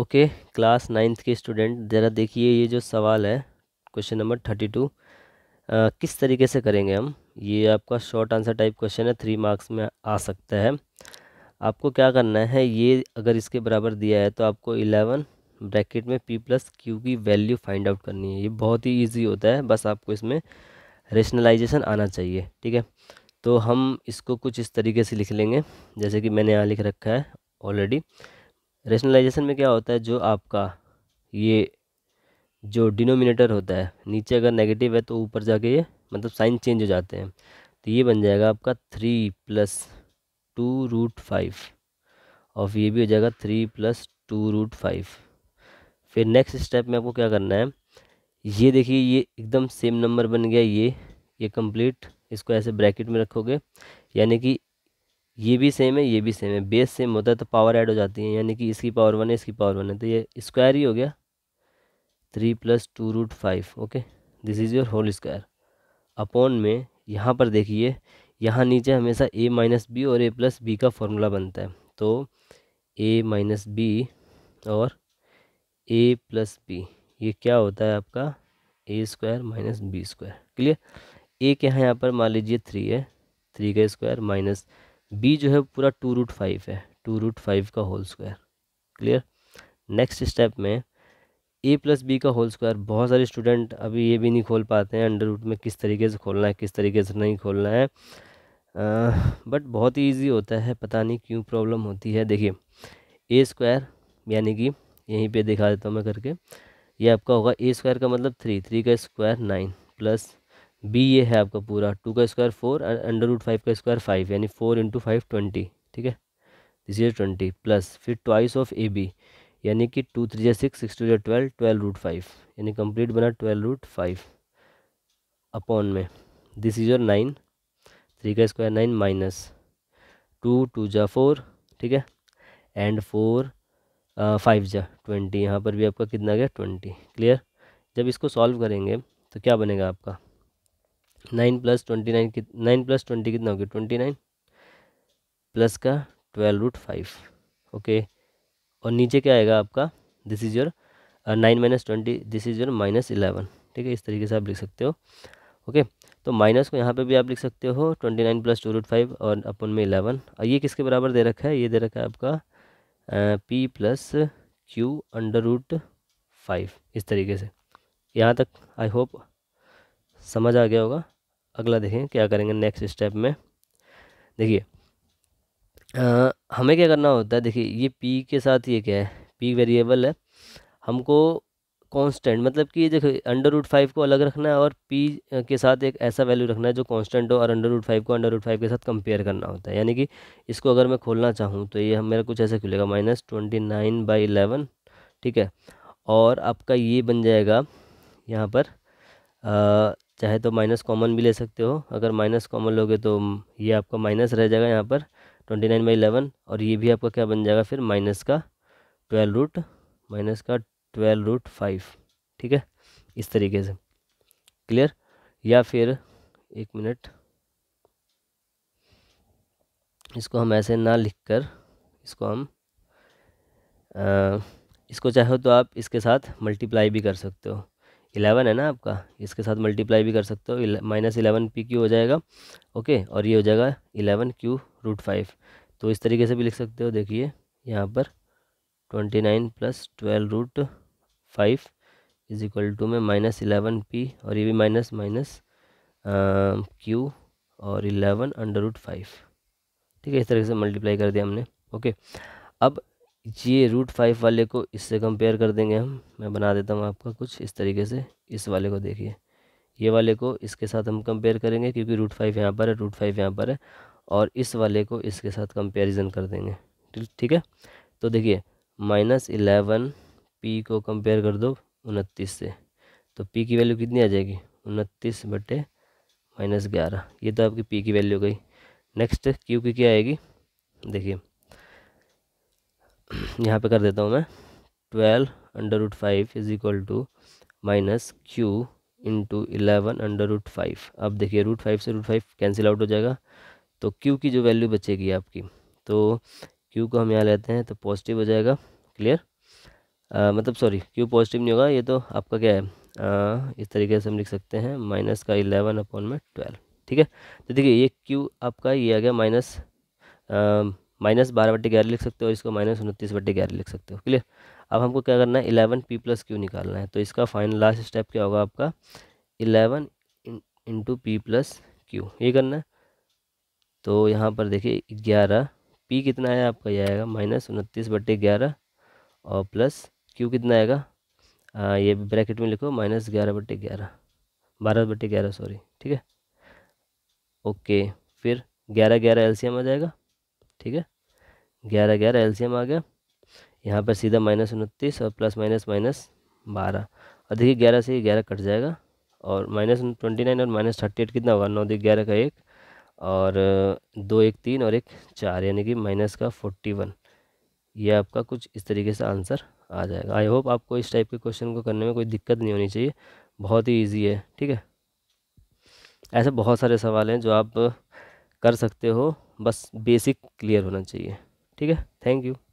okay class ninth के student ज़रा देखिए ये जो सवाल है क्वेश्चन नंबर थर्टी टू किस तरीके से करेंगे हम ये आपका शॉर्ट आंसर टाइप क्वेश्चन है थ्री मार्क्स में आ सकता है आपको क्या करना है ये अगर इसके बराबर दिया है तो आपको इलेवन ब्रैकेट में पी प्लस क्यू की वैल्यू फाइंड आउट करनी है ये बहुत ही ईजी होता है बस आपको इसमें रेशनलाइजेशन आना चाहिए ठीक है तो हम इसको कुछ इस तरीके से लिख लेंगे जैसे कि मैंने यहाँ लिख रखा है ऑलरेडी रेशनलाइजेशन में क्या होता है जो आपका ये जो डिनोमिनेटर होता है नीचे अगर नेगेटिव है तो ऊपर जाके ये मतलब साइन चेंज हो जाते हैं तो ये बन जाएगा आपका three plus two root five और ये भी हो जाएगा three plus two root five फिर नेक्स्ट स्टेप में आपको क्या करना है ये देखिए ये एकदम सेम नंबर बन गया ये ये कंप्लीट इसको ऐसे ब्रैकेट में रखोगे यानी कि ये भी सेम है ये भी सेम है बेस सेम होता है तो पावर ऐड हो जाती है यानी कि इसकी पावर वन है इसकी पावर वन है तो ये स्क्वायर ही हो गया three plus two root five okay this is your whole square upon में यहाँ पर देखिए यहाँ नीचे हमेशा ए माइनस बी और ए प्लस बी का फॉर्मूला बनता है तो ए माइनस बी और ए प्लस बी ये क्या होता है आपका A square minus B square clear A क्या है यहाँ पर मान लीजिए थ्री है थ्री का स्क्वायर माइनस बी जो है पूरा टू रूट फाइव है टू रूट फाइव का whole square clear next step में ए प्लस बी का होल स्क्वायर बहुत सारे स्टूडेंट अभी ये भी नहीं खोल पाते हैं अंडर रूट में किस तरीके से खोलना है किस तरीके से नहीं खोलना है बट बहुत ही ईजी होता है पता नहीं क्यों प्रॉब्लम होती है देखिए ए स्क्वायर यानी कि यहीं पे दिखा देता हूँ मैं करके ये आपका होगा ए स्क्वायर का मतलब थ्री थ्री का स्क्वायर नाइन प्लस बी ये है आपका पूरा टू का स्क्वायर फोर और अंडर रूट फाइव का स्क्वायर फाइव यानी फोर इंटू फाइव ट्वेंटी ठीक है दिस इज ट्वेंटी प्लस फिर ट्वाइस ऑफ ए बी यानी कि टू थ्री जै सिक्स सिक्स टू जै ट्वेल्व ट्वेल्व रूट फाइव यानी कंप्लीट बना ट्वेल्व रूट फाइव अपॉन में this is your nine three का square nine minus two two जा फोर ठीक है एंड फोर फाइव जा ट्वेंटी यहाँ पर भी आपका कितना गया ट्वेंटी क्लियर जब इसको सॉल्व करेंगे तो क्या बनेगा आपका नाइन प्लस ट्वेंटी नाइन कित नाइन प्लस ट्वेंटी कितना हो गया ट्वेंटी नाइन प्लस का ट्वेल्व रूट फाइव ओके और नीचे क्या आएगा आपका this is your nine minus twenty this is your minus eleven ठीक है इस तरीके से आप लिख सकते हो ओके तो माइनस को यहाँ पे भी आप लिख सकते हो twenty nine plus two root five और अपन में इलेवन और ये किसके बराबर दे रखा है ये दे रखा है आपका P plus Q under root five इस तरीके से यहाँ तक आई होप समझ आ गया होगा अगला देखें क्या करेंगे नेक्स्ट स्टेप में देखिए हमें क्या करना होता है देखिए ये पी के साथ ये क्या है पी वेरिएबल है हमको कांस्टेंट मतलब कि देखो अंडर रूट फाइव को अलग रखना है और पी के साथ एक ऐसा वैल्यू रखना है जो कांस्टेंट हो और अंडर रूट फाइव को अंडर रूट फाइव के साथ कंपेयर करना होता है यानी कि इसको अगर मैं खोलना चाहूँ तो ये हम मेरा कुछ ऐसा खुलेगा minus twenty nine by eleven ठीक है और आपका ये बन जाएगा यहाँ पर चाहे तो माइनस कॉमन भी ले सकते हो अगर माइनस कॉमन लोगे तो ये आपका माइनस रह जाएगा यहाँ पर ट्वेंटी नाइन बाई इलेवन और ये भी आपका क्या बन जाएगा फिर माइनस का ट्वेल्व रूट माइनस का ट्वेल्व रूट फाइव ठीक है इस तरीके से क्लियर या फिर एक मिनट इसको हम ऐसे ना लिख कर इसको हम आ, इसको चाहो तो आप इसके साथ मल्टीप्लाई भी कर सकते हो इलेवन है ना आपका इसके साथ मल्टीप्लाई भी कर सकते हो माइनस इलेवन पी क्यू हो जाएगा ओके और ये हो जाएगा इलेवन क्यू रूट फाइव तो इस तरीके से भी लिख सकते हो देखिए यहाँ पर twenty nine plus twelve root five is equal to में माइनस इलेवन पी और ये भी माइनस माइनस क्यू और इलेवन अंडर रूट फाइव ठीक है इस तरीके से मल्टीप्लाई कर दिया हमने ओके अब ये रूट फाइव वाले को इससे कंपेयर कर देंगे हम मैं बना देता हूँ आपका कुछ इस तरीके से इस वाले को देखिए ये वाले को इसके साथ हम कंपेयर करेंगे क्योंकि रूट फाइव यहाँ पर है रूट फाइव यहाँ पर है और इस वाले को इसके साथ कंपेरिजन कर देंगे ठीक है तो देखिए माइनस इलेवन पी को कंपेयर कर दो उनतीस से तो पी की वैल्यू कितनी आ जाएगी उनतीस बटे माइनस ग्यारह ये तो आपकी पी की वैल्यू गई नेक्स्ट क्यू की क्या आएगी देखिए यहाँ पे कर देता हूँ मैं twelve under root five is equal to minus Q into eleven under root five अब देखिए रूट फाइव से रूट फाइव कैंसिल आउट हो जाएगा तो क्यू की जो वैल्यू बचेगी आपकी तो क्यू को हम यहाँ लेते हैं तो पॉजिटिव हो जाएगा क्लियर आ, मतलब सॉरी क्यू पॉजिटिव नहीं होगा ये तो आपका क्या है आ, इस तरीके से हम लिख सकते हैं माइनस का इलेवन अपॉन में ट्वेल्व ठीक है तो देखिए ये क्यू आपका ये आ गया माइनस माइनस बारह बटे ग्यारह लिख सकते हो इसको माइनस उनतीस बटे ग्यारह लिख सकते हो क्लियर अब हमको क्या करना है इलेवन पी प्लस क्यू निकालना है तो इसका फाइनल लास्ट स्टेप क्या होगा आपका eleven into P plus Q ये करना है तो यहाँ पर देखिए ग्यारह पी कितना है आपका यह आएगा माइनस उनतीस बटे ग्यारह और प्लस क्यू कितना आएगा आ, ये ब्रैकेट में लिखो माइनस ग्यारह बटे ग्यारह बारह बटे ग्यारह सॉरी ठीक है ओके फिर ग्यारह ग्यारह एलसीएम आ जाएगा ठीक है ग्यारह ग्यारह एलसीएम आ गया यहाँ पर सीधा माइनस उनतीस और प्लस माइनस माइनस बारह और देखिए ग्यारह से ग्यारह कट जाएगा और माइनस ट्वेंटी नाइन और माइनस थर्टी एट कितना होगा नौ देखिए ग्यारह का एक और दो एक तीन और एक चार यानी कि माइनस का फोर्टी वन ये आपका कुछ इस तरीके से आंसर आ जाएगा आई होप आपको इस टाइप के क्वेश्चन को करने में कोई दिक्कत नहीं होनी चाहिए बहुत ही ईजी है ठीक है ऐसे बहुत सारे सवाल हैं जो आप कर सकते हो बस बेसिक क्लियर होना चाहिए ठीक है थैंक यू